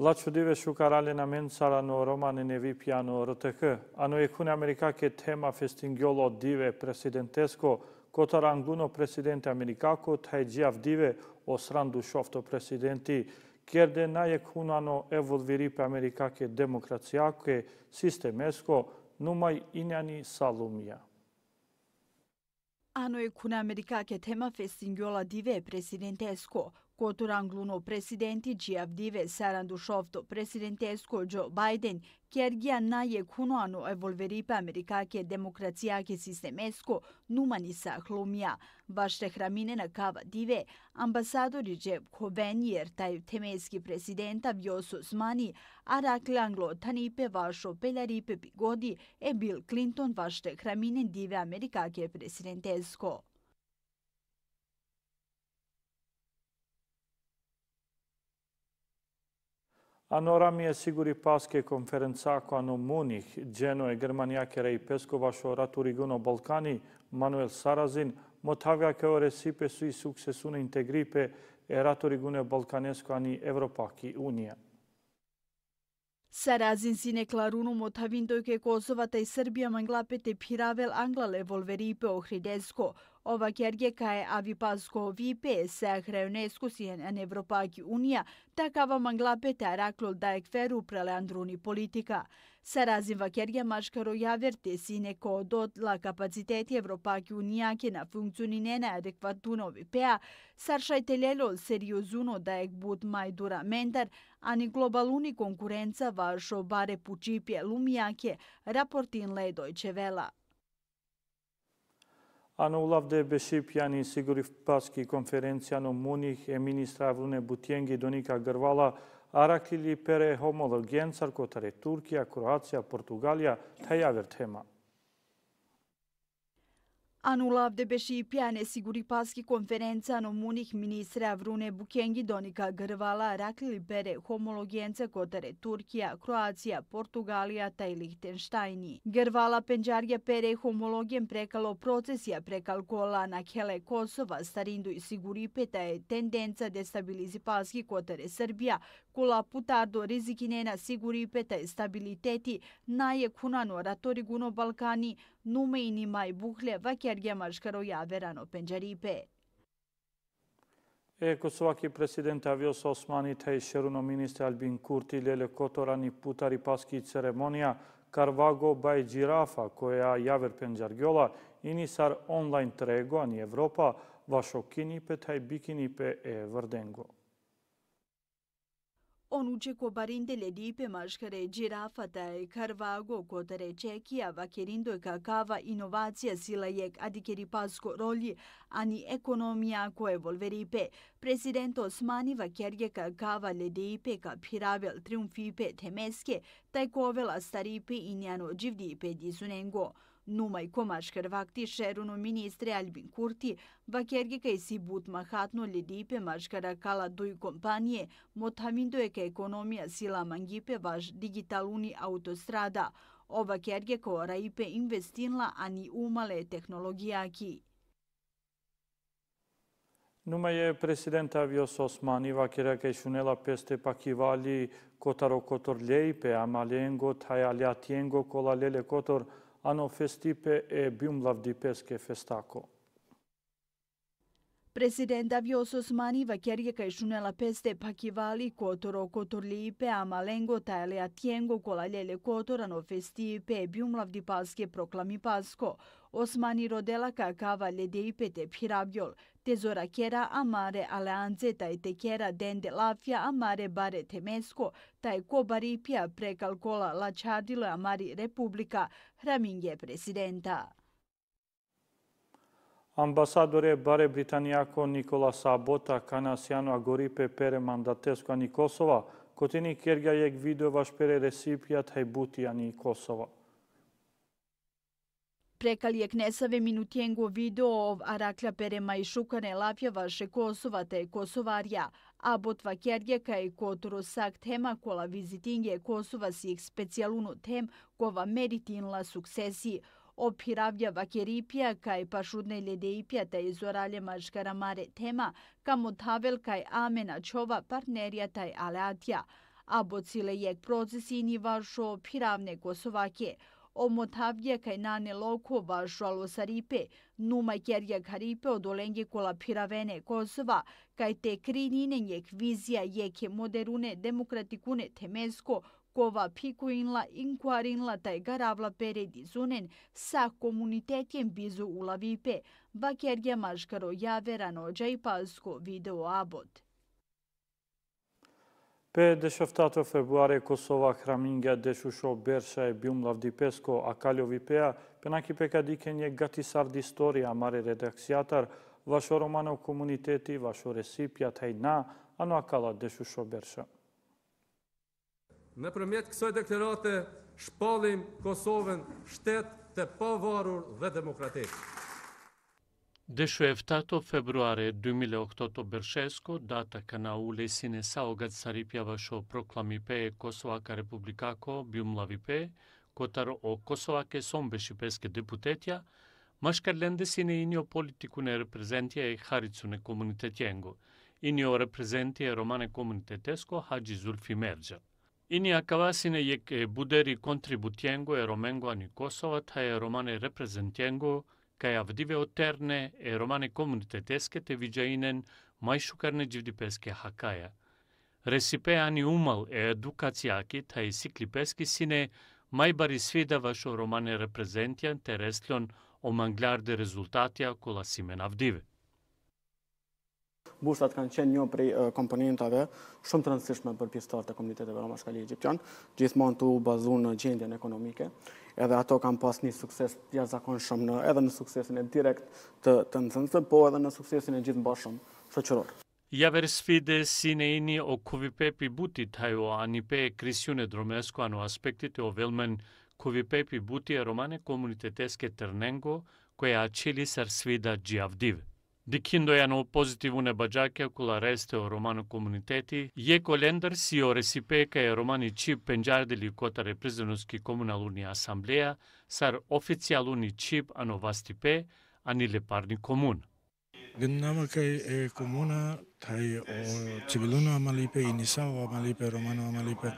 La ciudiveshu carale na mensara no romane nevi piano RTH, ano e cune america che tema festinghiolo dive presidentesco, cotaranguno presidente americaco taigiav dive osrandu shofto presidenti, chierde na e cunano evolviri pe america che democraziache системеско, numai inani salumia. Ano e cune Америка ке тема фестингиола диве presidentesco, Koturanglunu presidenti Čijav Dive Sarandu Šofto, presidentesko Joe Biden, Kergija Naje Kunoanu Evolveripa Amerikake Demokracijake Sistemesko Numanisa Hlumija, Vašte Hramine na Kava Dive, ambasadori Džep Kovenjer, taj temeski presidenta Vjosu Smani, Arakli Anglo Tanipe Vašo Peljaripe Bigodi, Ebil Clinton Vašte Hramine Dive Amerikake Presidentesko. Ano ramije siguri paske konferencako ano Munih, dženo je Grman Jakera i Peskova šo ratu regiono Balkani, Manuel Sarazin, motavga keo resipe su i suksesune integripe e ratu regiono Balkanesko ani Evropaki Unija. Sarazin sine klarunu motavindojke Kosovata i Srbija manglapete piravel angla le volveripe ohridesko, Ova кергека е авипаско випе се хрејо не ескусијен ен Европаки Унија, такава манглапета раклол да е кверу преле андруни политика. Се разива керге машкаро јаверте си неко дот ла капацитети Европаки Унија ке на функцијни не на адекватуно випеа, саршајте лело сериозуно да е бут мај дура ментар, а ни глобалуни конкуренца вашо баре пучипје лумијаке, рапортин ле дојче вела. Ano u lafde e janë i sigurif paski konferencija në Munih e Ministra Avrune Butjengi Donika Gërvala, araklili pere homologjenës arko të re Turqia, Kroacia, Portugalia, të javer tema. Anulav de Beši i Pjane Siguri Paski konferenca no munih ministra Vrune Bukengi Donika Grvala Rakli Bere homologijence Kotare Turkija, Kroacija, Portugalija ta i Lihtenštajni. Grvala Penđarja Pere homologijem prekalo procesija prekal kola na Kele Kosova, Starindu i Siguri Peta je tendenca destabilizi Paski Kotare Srbija кола пута до не на сигури пета стабилитети нае кунано гуно Балкани нумеини и бухле ва верано јаверано пенџерипе. Е, Косоваки президент авиос Османите и шеруно министр Албин Курти леле которани путари паски церемонија Карваго бај Джирафа, која јавер пенџаргјола, сар онлайн трего, ани Европа, вашокини петај бикини пе е врденго. On uče ko barinde le dipe maškare džirafa da je karvago kod rečekija vakerindo je kakava inovacija sila jek adikeri pasko rolji ani ekonomija koje volveripe. Prezident Osmani vaker je kakava le dipe ka piravel triumfipe temeske taj kovela staripe i njano dživdipe dizunengo. Numai Komaș Hrvakti, Șerunu Ministri Albin Kurti, Bakergica și Sibut Mahatnu Lidipe Mașcara Kala Dui Companie, Mothamindu Eka Economia Sila Mangipe Vaș Digitaluni Autostrada, Ova Kergica Ora Ipe Investinla Ani Umale Tehnologijaki. Numa je president Avios Osmani, i vakira ka ishunela peste pakivali kotaro kotor lejpe, ama lengo, taj kotor, ано фестипе е бимлав дипеске фестако. Prezident Davios va Vakerjeka i Šunela Peste Pakivali, Kotoro, Kotor Lipe, Amalengo, Tajlea Tjengo, Kolaljele Kotora, Nofestipe, Bjumlavdi Palske, Proklami Pasko, Osmani Rodelaka, Kavalje Dejpe, Tepirabjol, Tezora Kera, Amare, Aleance, Tajte Kera, Dende Lafja, Amare, Bare, Temesko, Tajko, Baripija, Prekalkola, Lačadilo, Amari, Republika, Hraminje, Prezidenta ambasadore Bare britaniako Nikola Sabota, Kanasiano Agoripe, Pere Mandatesko, ani Kosova, kotini kjerga jeg video vaš pere resipijat hej buti ani Kosova. Prekal je knesave minutjengo video ov Arakla Perema i Šukane Lapja vaše Kosova te Kosovarja, a Botva Kjergeka i Kotoro Sak tema kola vizitinge Kosova si ih tem kova meritinla suksesi. Opiravlja vakeripija kaj pašudne ljedeipija taj zoralje maškara mare tema, ka tavel kaj amena čova partnerija taj aleatija. Abo cile jek procesini vašo opiravne kosovake. Omotavlja kaj nane loko vašo alosaripe, numa kjerja karipe od olenge kola piravene Kosova, kaj te krinine njek vizija jeke moderune demokratikune temesko кова пикуинла инкуаринла тај гаравла переди зунен са комунитетен бизу улавипе, бакерге машкаро јаверан оджај паско видео абот. 57 februarie Kosova Hraminga deșușo Berșa e bium пенаки пека Caliovipea, е гати сарди gatisar de istoria вашо redaxiatar, комунитети, вашо comuniteti, vașo resipia taina, anu acala deșușo Berșa. Në përmjet kësoj dekterate, shpalim Kosovën shtetë të pavarur dhe demokratikë. Dëshu e 7 februare 2008 të Bershesko, data këna u lesin e sa gëtë Saripja vësho proklami pe e Kosovaka Republikako, bjum lavi pe, kotar o Kosovake son bëshipeske deputetja, ma shkarlendesin e injo politiku në reprezentje e haricu në komunitetjengu, injo reprezentje e romane komunitetesko Haji Zulfi Mergjët. Ини acabasine сине que buderi contributiengo e romengo ani Kosova та е романе reprezentiengo кај авдиве отерне е романе те виджаинен мајшукарне дживдипеске хакаја. Ресипе ани умал е едукацијаки та е сиклипески сине мајбари сведа вашо романе репрезентијан репрезентјан о манглярде резултатија кола симен авдиве. Bushtat kanë qenë një prej komponentave shumë të rëndësishme për pjesëtar të komuniteteve Romashkali Egyptian, gjithmonë të u bazu në gjendjen ekonomike, edhe ato kanë pas një sukses të jazakon shumë në, edhe në suksesin e direkt të, të nëzënësën, po edhe në suksesin e gjithë bashëm shëqëror. Javër sfide si në ini o KVP pi buti tajo anipe e krisjune dromesko anu aspektit e o velmen KVP pi buti e romane komuniteteske Ternengo, koja aqili sër sfida gjavdivë. Dikindo janë u pozitivu në bëgjake ku la reste o romanu komuniteti, je kolender si o resipeke e romani qip penjarë dhe li kota reprezenuski komunalu një asamblea, sar oficialu një qip anë vastipe, anë i leparni komunë. Gendama kai e komuna tai o tibeluna amalipe i nisao amalipe romano amalipe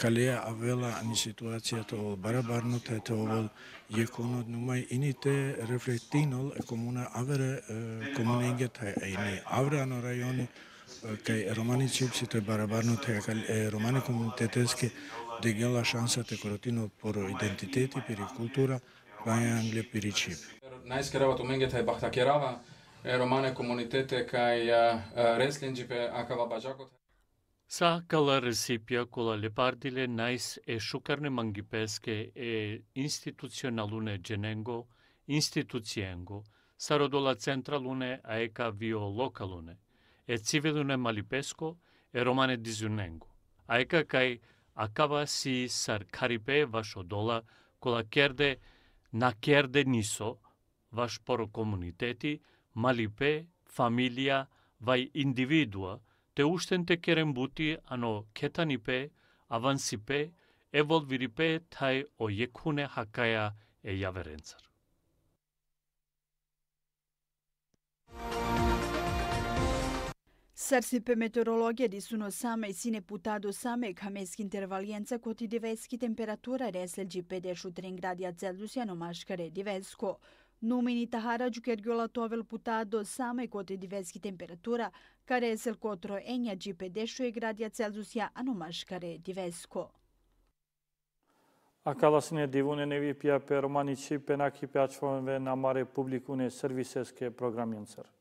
kalea avela ni situacija to barabarno tai to ovel je konot numai ini te reflektinol e komuna avere e, komune inge tai e ini avre ano rajoni e, kai romani cipsi tai barabarno tai e romani komuniteteske de gela šansa te korotino por identiteti, per i kultura, Bajan lepiri čip. Najskrava tu mengeta je Bahta Kerava, романе комунитете кај реслинџипе акава баджакот. Са кала ресипија кола лепардиле најс е шукарне мангипеске е институционалуне джененго, институциенго, сародола централуне а ека вио локалуне, е цивилуне малипеско, е романе дизуненго. А ека кај акава си сар карипе вашо дола кола керде на керде нисо, ваш поро комунитети, malipe, familia vai individua te usten te keren buti ano ketanipe, avansipe, evolviripe tai o yekune hakaya e javerenzar. Sarsipe meteorologija di suno same i sine puta do same kameski intervalijenca koti diveski temperatura resleđi 53 gradija Celsjusja no maškare divesko. Numenita Harađuker Gjola Tovel puta do same kod diverskih temperatura, care esel kotro enja G50 je gradja Celzusja anomaškare diversko. Acala să ne divune nevi pia pe romanici pe nachi a acfomve na mare publicune serviseske programențări.